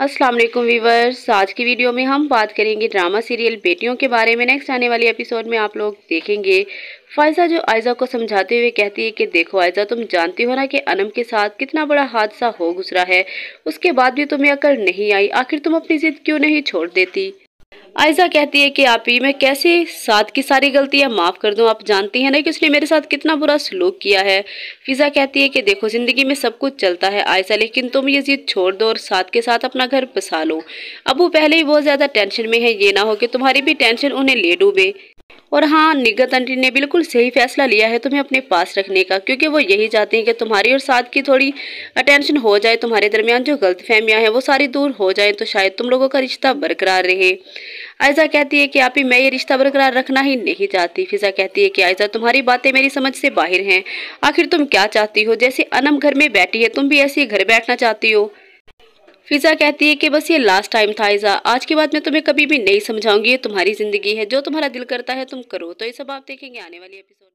अस्सलाम वालेकुम वीवर्स आज की वीडियो में हम बात करेंगे ड्रामा सीरियल बेटियों के बारे में नेक्स्ट आने वाले एपिसोड में आप लोग देखेंगे फायजा जो आयजा को समझाते हुए कहती है कि देखो आयजा तुम जानती हो ना कि अनम के साथ कितना बड़ा हादसा हो गुजरा है उसके बाद भी तुम्हें अकल नहीं आई आखिर तुम अपनी ज़िद क्यों नहीं छोड़ देती आयजा कहती है कि आप ही मैं कैसे साथ की सारी गलतियां माफ़ कर दूं आप जानती हैं ना कि उसने मेरे साथ कितना बुरा सलूक किया है फिज़ा कहती है कि देखो ज़िंदगी में सब कुछ चलता है आयजा लेकिन तुम ये जीत छोड़ दो और साथ के साथ अपना घर बसा लो अब वो पहले ही बहुत ज़्यादा टेंशन में है ये ना हो कि तुम्हारी भी टेंशन उन्हें ले डूबे और हाँ निगत आंटी ने बिल्कुल सही फैसला लिया है तुम्हें अपने पास रखने का क्योंकि वो यही चाहते हैं कि तुम्हारी और साथ की थोड़ी अटेंशन हो जाए तुम्हारे दरमियान जो गलत फहमियाँ हैं वो सारी दूर हो जाए तो शायद तुम लोगों का रिश्ता बरकरार रहे आयजा कहती है कि आप ही मैं ये रिश्ता बरकरार रखना ही नहीं चाहती फिजा कहती है कि आयजा तुम्हारी बातें मेरी समझ से बाहर हैं आखिर तुम क्या चाहती हो जैसे अनम घर में बैठी है तुम भी ऐसे घर बैठना चाहती हो फिजा कहती है कि बस ये लास्ट टाइम था ऐसा आज के बाद मैं तुम्हें कभी भी नहीं समझाऊंगी ये तुम्हारी ज़िंदगी है जो तुम्हारा दिल करता है तुम करो तो ये सब आप देखेंगे आने वाली एपिसोड